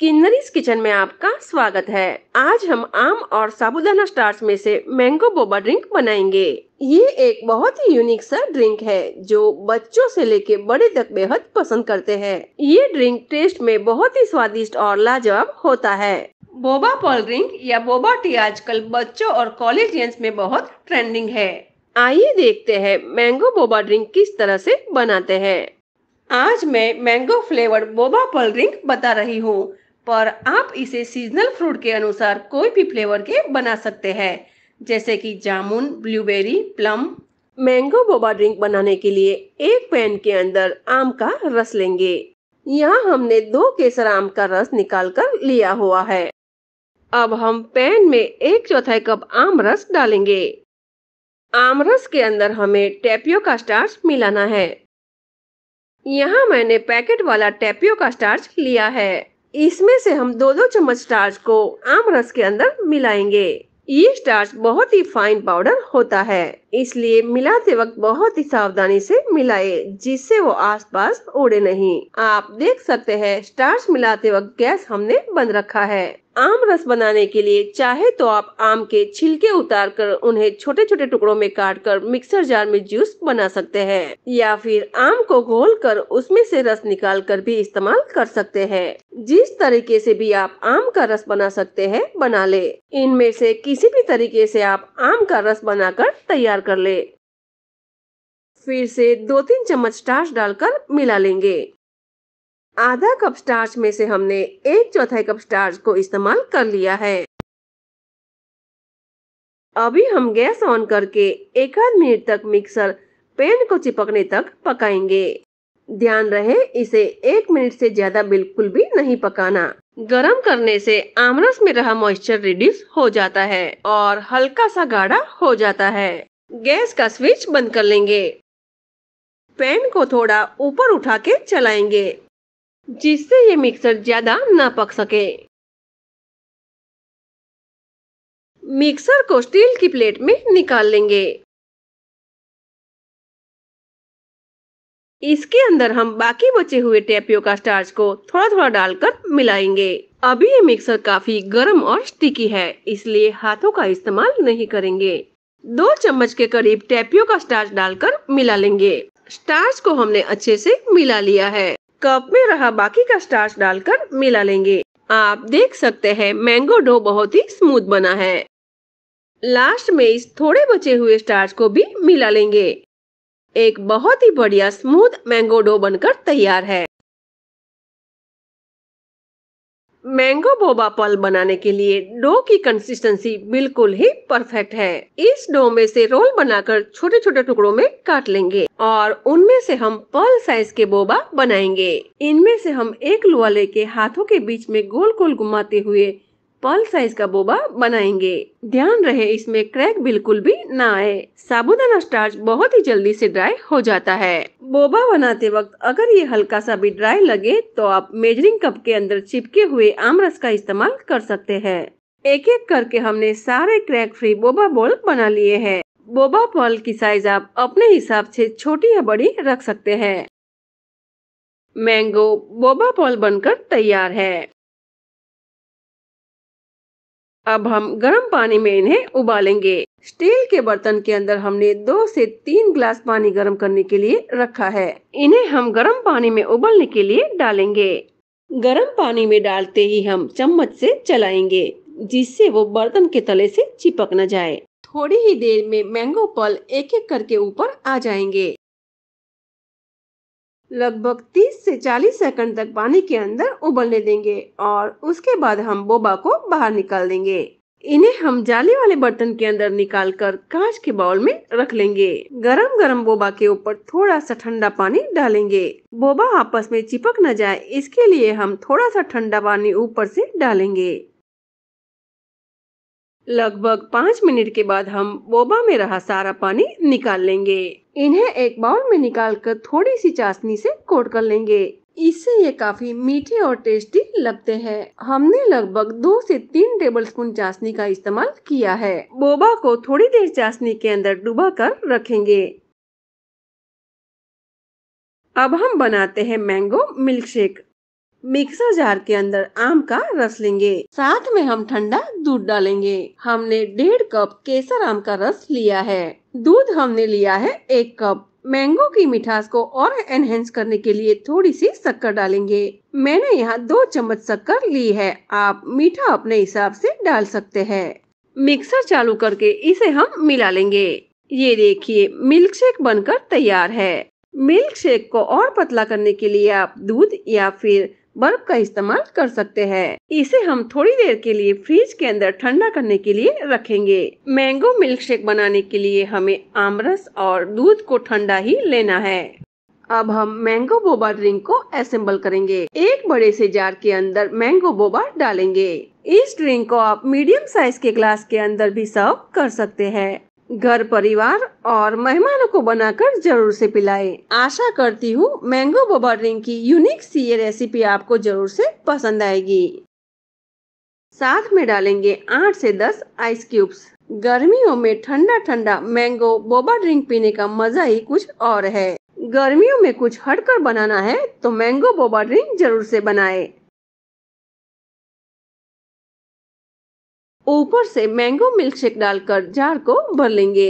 किन्नरीज kitchen में आपका स्वागत है आज हम आम और साबुदाना स्टार्च में से मैंगो बोबा ड्रिंक बनाएंगे ये एक बहुत ही यूनिक सा ड्रिंक है जो बच्चों से लेके बड़े तक बेहद पसंद करते हैं ये ड्रिंक टेस्ट में बहुत ही स्वादिष्ट और लाजवाब होता है बोबा पॉल ड्रिंक या बोबा टी आजकल बच्चों और कॉलेजियंस में बहुत ट्रेंडिंग है आइए देखते हैं मैंगो बोबा ड्रिंक किस तरह से बनाते हैं आज मैं mango flavour boba pearl drink बता रही हूँ पर आप इसे सीजनल फ्रूट के अनुसार कोई भी फ्लेवर के बना सकते हैं जैसे कि जामुन blueberry plum mango boba drink बनाने के लिए एक पैन के अंदर आम का रस लेंगे यहाँ हमने दो केसर आम का रस निकाल कर लिया हुआ है अब हम पैन में एक चौथाई कप आम रस डालेंगे आम रस के अंदर हमें टेपियो का स्टार्च मिलाना है यहाँ मैंने पैकेट वाला टेपियो का स्टार्च लिया है इसमें से हम दो दो चम्मच स्टार्च को आम रस के अंदर मिलाएंगे ये स्टार्च बहुत ही फाइन पाउडर होता है इसलिए मिलाते वक्त बहुत ही सावधानी से मिलाए जिससे वो आसपास उड़े नहीं आप देख सकते हैं स्टार्च मिलाते वक्त गैस हमने बंद रखा है आम रस बनाने के लिए चाहे तो आप आम के छिलके उतार कर उन्हें छोटे छोटे टुकड़ों में काट कर मिक्सर जार में जूस बना सकते हैं या फिर आम को घोल कर उसमें से रस निकाल कर भी इस्तेमाल कर सकते हैं जिस तरीके से भी आप आम का रस बना सकते हैं बना ले इनमें से किसी भी तरीके से आप आम का रस बनाकर तैयार कर ले फिर से दो तीन चम्मच स्टार्च डालकर मिला लेंगे आधा कप स्टार्च में से हमने एक चौथाई कप स्टार्च को इस्तेमाल कर लिया है अभी हम गैस ऑन करके एक आध मिनट तक मिक्सर पैन को चिपकने तक पकाएंगे ध्यान रहे इसे एक मिनट से ज्यादा बिल्कुल भी नहीं पकाना गरम करने से आमरस में रहा मॉइस्चर रिड्यूस हो जाता है और हल्का सा गाढ़ा हो जाता है गैस का स्विच बंद कर लेंगे पैन को थोड़ा ऊपर उठा के चलाएंगे जिससे ये मिक्सर ज़्यादा ना पक सके मिक्सर को स्टील की प्लेट में निकाल लेंगे इसके अंदर हम बाकी बचे हुए टेपियो का स्टार्च को थोड़ा थोड़ा डालकर मिलाएंगे अभी ये मिक्सर काफी गर्म और स्टिकी है इसलिए हाथों का इस्तेमाल नहीं करेंगे दो चम्मच के करीब टेपियो का स्टार्च डालकर मिला लेंगे स्टार्च को हमने अच्छे से मिला लिया है कप में रहा बाकी का स्टार्च डालकर मिला लेंगे आप देख सकते हैं मैंगो डो बहुत ही स्मूथ बना है लास्ट में इस थोड़े बचे हुए स्टार्च को भी मिला लेंगे एक बहुत ही बढ़िया स्मूथ मैंगो डो बनकर तैयार है मैंगो बोबा पल बनाने के लिए डो की कंसिस्टेंसी बिल्कुल ही परफेक्ट है इस डो में से रोल बनाकर छोटे छोटे टुकड़ों में काट लेंगे और उनमें से हम पल साइज के बोबा बनाएंगे इनमें से हम एक लुआ लेके हाथों के बीच में गोल गोल घुमाते हुए पर्ल साइज का बोबा बनाएंगे ध्यान रहे इसमें क्रैक बिल्कुल भी ना आए साबुदाना स्टार्च बहुत ही जल्दी से ड्राई हो जाता है बोबा बनाते वक्त अगर ये हल्का सा भी ड्राई लगे तो आप मेजरिंग कप के अंदर चिपके हुए आमरस का इस्तेमाल कर सकते हैं एक एक करके हमने सारे क्रैक फ्री बोबा बॉल बना लिए हैं बोबा पॉल की साइज आप अपने हिसाब से छोटी या बड़ी रख सकते हैं मैंगो बोबा पॉल बनकर तैयार है अब हम गर्म पानी में इन्हें उबालेंगे स्टील के बर्तन के अंदर हमने दो से तीन ग्लास पानी गर्म करने के लिए रखा है इन्हें हम गर्म पानी में उबलने के लिए डालेंगे गर्म पानी में डालते ही हम चम्मच से चलाएंगे जिससे वो बर्तन के तले से चिपक न जाए थोड़ी ही देर में मैंगो पल एक एक करके ऊपर आ जाएंगे लगभग 30 से 40 सेकंड तक पानी के अंदर उबलने देंगे और उसके बाद हम बोबा को बाहर निकाल देंगे इन्हें हम जाली वाले बर्तन के अंदर निकाल कर कांच के बाउल में रख लेंगे गरम गरम बोबा के ऊपर थोड़ा सा ठंडा पानी डालेंगे बोबा आपस में चिपक न जाए इसके लिए हम थोड़ा सा ठंडा पानी ऊपर से डालेंगे लगभग पाँच मिनट के बाद हम बोबा में रहा सारा पानी निकाल लेंगे इन्हें एक बाउल में निकाल कर थोड़ी सी चाशनी से कोट कर लेंगे इससे ये काफी मीठे और टेस्टी लगते हैं हमने लगभग दो से तीन टेबल स्पून चाशनी का इस्तेमाल किया है बोबा को थोड़ी देर चाशनी के अंदर डुबा कर रखेंगे अब हम बनाते हैं mango milkshake mixer jar के अंदर आम का रस लेंगे साथ में हम ठंडा दूध डालेंगे हमने डेढ़ कप केसर आम का रस लिया है दूध हमने लिया है एक कप मैंगो की मिठास को और एनहेंस करने के लिए थोड़ी सी शक्कर डालेंगे मैंने यहाँ दो चम्मच शक्कर ली है आप मीठा अपने हिसाब से डाल सकते हैं मिक्सर चालू करके इसे हम मिला लेंगे ये देखिए मिल्क शेक बनकर तैयार है मिल्क शेक को और पतला करने के लिए आप दूध या फिर बल्ब का इस्तेमाल कर सकते हैं इसे हम थोड़ी देर के लिए फ्रिज के अंदर ठंडा करने के लिए रखेंगे मैंगो मिल्क शेक बनाने के लिए हमें आमरस और दूध को ठंडा ही लेना है अब हम मैंगो बोबा ड्रिंक को असेंबल करेंगे एक बड़े से जार के अंदर मैंगो बोबा डालेंगे इस ड्रिंक को आप मीडियम साइज के ग्लास के अंदर भी सर्व कर सकते हैं घर परिवार और मेहमानों को बनाकर जरूर से पिलाएं। आशा करती हूँ मैंगो बबर ड्रिंक की यूनिक सी ये रेसिपी आपको जरूर से पसंद आएगी साथ में डालेंगे आठ से दस आइस क्यूब्स गर्मियों में ठंडा ठंडा मैंगो बोबा ड्रिंक पीने का मजा ही कुछ और है गर्मियों में कुछ हटकर बनाना है तो मैंगो बोबा ड्रिंक जरूर से बनाएं। ऊपर से मैंगो मिल्क शेक डालकर जार को भर लेंगे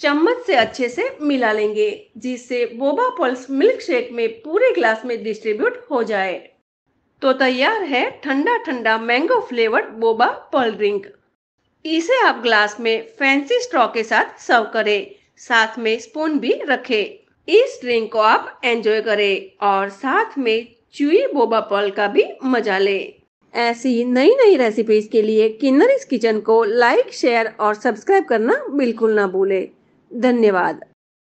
चम्मच से अच्छे से मिला लेंगे जिससे बोबा पल्स मिल्क शेक में पूरे ग्लास में डिस्ट्रीब्यूट हो जाए तो तैयार है ठंडा ठंडा mango flavoured boba pearl drink इसे आप ग्लास में फैंसी स्ट्रॉ के साथ सर्व करें साथ में स्पून भी रखें इस ड्रिंक को आप एंजॉय करें और साथ में चुई बोबा पॉल का भी मजा लें ऐसी नई नई रेसिपीज के लिए किन्नर इस किचन को लाइक शेयर और सब्सक्राइब करना बिल्कुल ना भूले धन्यवाद